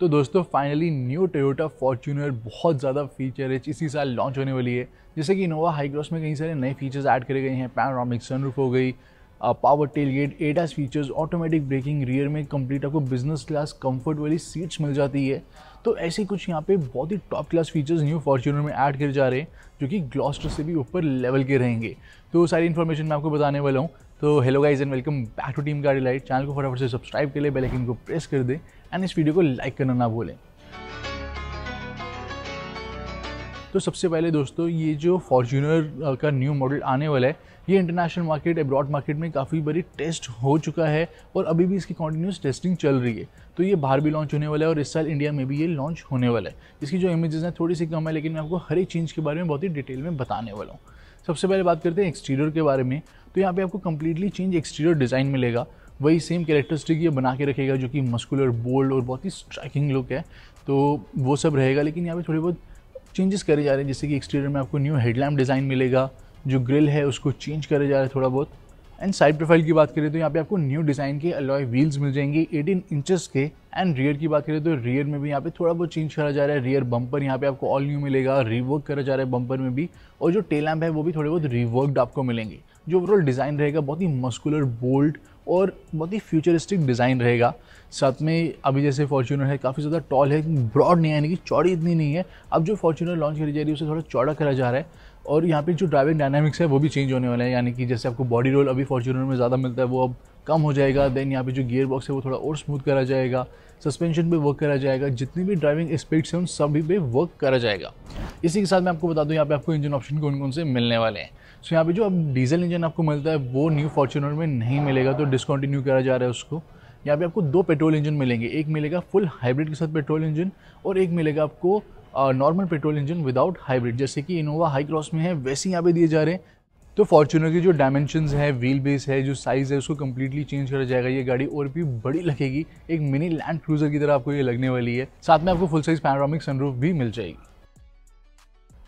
तो दोस्तों finally new Toyota Fortuner बहुत ज़्यादा फीचर है इसी साल लॉन्च होने वाली है जैसे कि इनोवा हाईक्रॉस में कई सारे नए फीचर्स ऐड करे गए हैं पैनोरामिक सनरूफ हो गई power tailgate ADAS features automatic braking rear में कंप्लीट आपको बिजनेस क्लास कंफर्ट वाली सीट्स मिल जाती है तो ऐसे कुछ यहाँ पे बहुत ही top class features new Fortuner में ऐड किए जा रहे हैं जो कि ग्लॉस्टर से भी ऊपर लेवल के रहेंगे तो सारी इन्फॉर्मेशन मैं आपको बताने वाला हूँ तो hello guys and welcome back to team Gaadi light channel को फटाफट से सब्सक्राइब कर ले बेल आइकन को प्रेस कर दें एंड इस वीडियो को लाइक करना ना भूलें तो सबसे पहले दोस्तों ये जो फॉर्चूनर का न्यू मॉडल आने वाला है ये इंटरनेशनल मार्केट एब्रॉड मार्केट में काफ़ी बड़ी टेस्ट हो चुका है और अभी भी इसकी कॉन्टिन्यूस टेस्टिंग चल रही है तो ये बाहर भी लॉन्च होने वाला है और इस साल इंडिया में भी ये लॉन्च होने वाला है इसकी जो इमेजेस हैं थोड़ी सी कम है लेकिन मैं आपको हर एक चीज़ के बारे में बहुत ही डिटेल में बताने वाला हूँ सबसे पहले बात करते हैं एक्सटीरियर के बारे में तो यहाँ पे आपको कम्प्लीटली चेंज एक्सटीरियर डिज़ाइन मिलेगा वही सेम कैरेक्टरिस्टिक ये बना के रखेगा जो कि मस्कुलर बोल्ड और बहुत ही स्ट्राइकिंग लुक है तो वो सब रहेगा लेकिन यहाँ पे थोड़े बहुत चेंजेस करे जा रहे हैं जैसे कि एक्सटीरियर में आपको न्यू हेडलैम्प डिज़ाइन मिलेगा जो ग्रिल है उसको चेंज करे जा रहे हैं थोड़ा बहुत एंड साइड प्रोफाइल की बात करें तो यहाँ पे आपको न्यू डिज़ाइन के अलॉय व्हील्स मिल जाएंगे 18 इंचेस के एंड रियर की बात करें तो रियर में भी यहाँ पे थोड़ा बहुत चेंज करा जा रहा है रियर बम्पर यहाँ पे आपको ऑल न्यू मिलेगा रिवर्क करा जा रहा है बम्पर में भी और जो टेल लैम्प है वो भी थोड़े बहुत रिवर्कड आपको मिलेंगे जो ओवरऑल डिज़ाइन रहेगा बहुत ही मस्कुलर बोल्ड और बहुत ही फ्यूचरिस्टिक डिज़ाइन रहेगा साथ में अभी जैसे फॉर्चूनर है काफ़ी ज़्यादा टॉल है ब्रॉड नहीं है यानी कि चौड़ी इतनी नहीं है अब जो फॉर्चूनर लॉन्च करी जा रही है उसे थोड़ा चौड़ा करा जा रहा है और यहाँ पे जो ड्राइविंग डायनामिक्स है वो भी चेंज होने वाला है यानी कि जैसे आपको बॉडी रोल अभी फॉर्चूनर में ज़्यादा मिलता है वो अब कम हो जाएगा देन यहाँ पे जो गियर बॉक्स है वो थोड़ा और स्मूथ करा जाएगा सस्पेंशन पे वर्क करा जाएगा जितनी भी ड्राइविंग स्पीड्स हैं उन सभी पे वर्क करा जाएगा इसी के साथ मैं आपको बता दूँ यहाँ पे आपको इंजन ऑप्शन कौन कौन से मिलने वाले हैं सो यहाँ पे जो अब डीजल इंजन आपको मिलता है वो न्यू फॉर्चुनर में नहीं मिलेगा तो डिसकॉन्टिन्यू करा जा रहा है उसको यहाँ पे आपको दो पेट्रोल इंजन मिलेंगे एक मिलेगा फुल हाइब्रिड के साथ पेट्रोल इंजन और एक मिलेगा आपको normal petrol engine without hybrid जैसे कि इनोवा हाई क्रॉस में है वैसे ही यहाँ पे दिए जा रहे हैं तो फॉर्चुनर की जो डायमेंशंस है व्हील बेस है जो साइज़ है उसको कम्प्लीटली चेंज करा जाएगा ये गाड़ी और भी बड़ी लगेगी एक मिनी लैंड क्रूजर की तरह आपको ये लगने वाली है साथ में आपको फुल साइज़ पैनोरामिक सनरूफ भी मिल जाएगी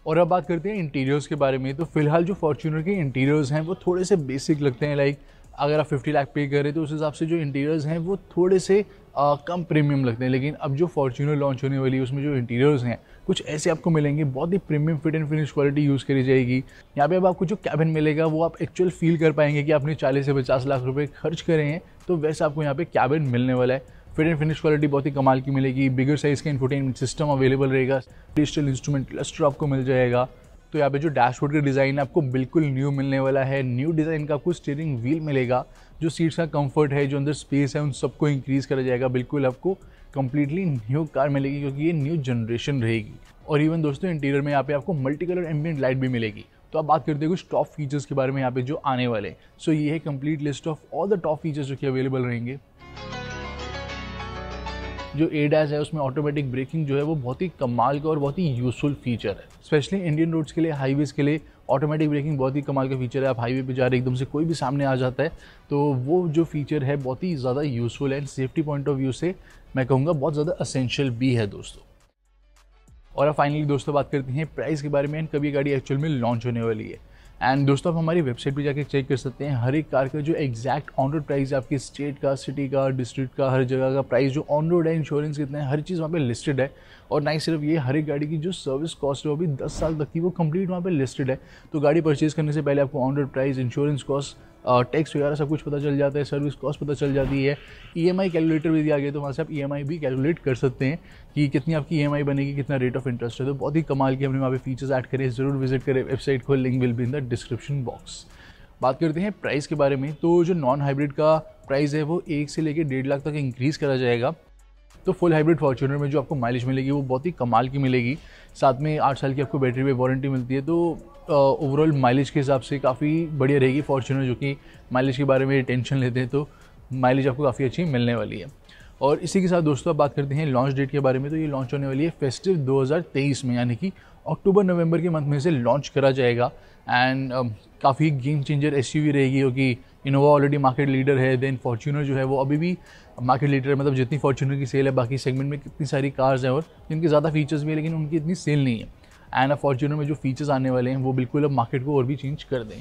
और अब बात करते हैं इंटीरियर्स के बारे में तो फिलहाल जो फॉर्चूनर के इंटीरियर्स हैं वो थोड़े से बेसिक लगते हैं लाइक अगर आप 50 लाख पे करें तो उस हिसाब से जो इंटीरियर्स हैं वो थोड़े से आ, कम प्रीमियम लगते हैं लेकिन अब जो फॉर्चूनर लॉन्च होने वाली है उसमें जो इंटीरियर्स हैं कुछ ऐसे आपको मिलेंगे बहुत ही premium fit and finish quality use करी जाएगी यहाँ पे अब आपको जो कैबिन मिलेगा वो आप एक्चुअल फील कर पाएंगे कि आपने चालीस से पचास लाख रुपये खर्च करें हैं तो वैसे आपको यहाँ पे कैबिन मिलने वाला है फिट एंड फिनिश क्वालिटी बहुत ही कमाल की मिलेगी बिगर साइज़ का इन्फोटेनमेंट सिस्टम अवेलेबल रहेगा डिजिटल इंस्ट्रूमेंट क्लस्टर आपको मिल जाएगा तो यहाँ पे जो डैशबोर्ड का डिज़ाइन है आपको बिल्कुल न्यू मिलने वाला है न्यू डिज़ाइन का आपको स्टीयरिंग व्हील मिलेगा जो सीट्स का कंफर्ट है जो अंदर स्पेस है उन सबको इंक्रीज़ करा जाएगा बिल्कुल आपको कंप्लीटली न्यू कार मिलेगी क्योंकि ये न्यू जनरेशन रहेगी और इवन दोस्तों इंटीरियर में यहाँ पे आपको मल्टी कलर एम्बियंट लाइट भी मिलेगी तो आप बात करते हैं कुछ टॉप फीचर्स के बारे में यहाँ पे जो आने वाले हैं सो so, ये है complete list of all the top features जो कि अवेलेबल रहेंगे जो एडाज है उसमें ऑटोमेटिक ब्रेकिंग जो है वो बहुत ही कमाल का और बहुत ही यूजफुल फीचर है स्पेशली इंडियन रोड्स के लिए हाईवेज़ के लिए ऑटोमेटिक ब्रेकिंग बहुत ही कमाल का फीचर है आप हाईवे पे जा रहे हैं एकदम से कोई भी सामने आ जाता है तो वो जो फीचर है बहुत ही ज़्यादा useful and safety point of view से मैं कहूँगा बहुत ज़्यादा असेंशियल भी है दोस्तों और अब फाइनली दोस्तों बात करते हैं प्राइस के बारे में एंड कभी गाड़ी एक्चुअल में लॉन्च होने वाली है एंड दोस्तों आप हमारी वेबसाइट पे जाके चेक कर सकते हैं हर एक कार का जो एग्जैक्ट ऑन रोड प्राइस है आपके स्टेट का सिटी का डिस्ट्रिक्ट का हर जगह का प्राइस जो ऑन रोड है इंश्योरेंस कितना है हर चीज़ वहाँ पे लिस्टेड है और ना ही सिर्फ ये हर एक गाड़ी की जो सर्विस कॉस्ट है वो भी दस साल तक की वो कंप्लीट वहाँ पर लिस्टेड है तो गाड़ी परचेज करने से पहले आपको on road price insurance cost tax वगैरह सब कुछ पता चल जाता है सर्विस कॉस्ट पता चल जाती है ई e कैलकुलेटर भी दिया गया तो वहाँ से आप ई e भी कैलकुलेट कर सकते हैं कि कितनी आपकी ई e बनेगी कितना रेट ऑफ इंटरेस्ट है तो बहुत ही कमाल के हमने वहाँ पे फीचर्स ऐड करें ज़रूर विजिट करें वेबसाइट को लिंक विल भी इन द डिस्क्रिप्शन बॉक्स बात करते हैं प्राइस के बारे में तो जो नॉन हाइब्रिड का प्राइस है वो एक से लेकर डेढ़ लाख तक इंक्रीज़ करा जाएगा तो फुल हाइब्रिड फॉर्चूनर में जो आपको माइलेज मिलेगी वो बहुत ही कमाल की मिलेगी साथ में आठ साल की आपको बैटरी पे वारंटी मिलती है तो ओवरऑल माइलेज के हिसाब से काफ़ी बढ़िया रहेगी फॉर्चूनर जो कि माइलेज के बारे में टेंशन लेते हैं तो माइलेज आपको काफ़ी अच्छी मिलने वाली है और इसी के साथ दोस्तों आप बात करते हैं लॉन्च डेट के बारे में तो ये लॉन्च होने वाली है फेस्टिव 2023 में यानी कि अक्टूबर नवंबर के मंथ में से लॉन्च करा जाएगा एंड काफ़ी गेम चेंजर एस रहेगी जो कि इनोवा ऑलरेडी मार्केट लीडर है देन फॉर्चूनर जो है वो अभी भी मार्केट लीडर है मतलब जितनी फॉर्चूनर की सेल है बाकी सेगमेंट में कितनी सारी कार्स हैं और जिनके ज़्यादा फीचर्स भी है लेकिन उनकी इतनी सेल नहीं है एंड अब फॉर्चूनर में जो फीचर्स आने वाले हैं वो बिल्कुल अब मार्केट को और भी चेंज कर दें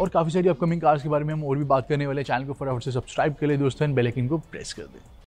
और काफ़ी सारी अपकमिंग कार्स के बारे में हम और भी बात करने वाले चैनल को फटाफट से सब्सक्राइब कर ले दोस्तों एंड आइकन को प्रेस कर दें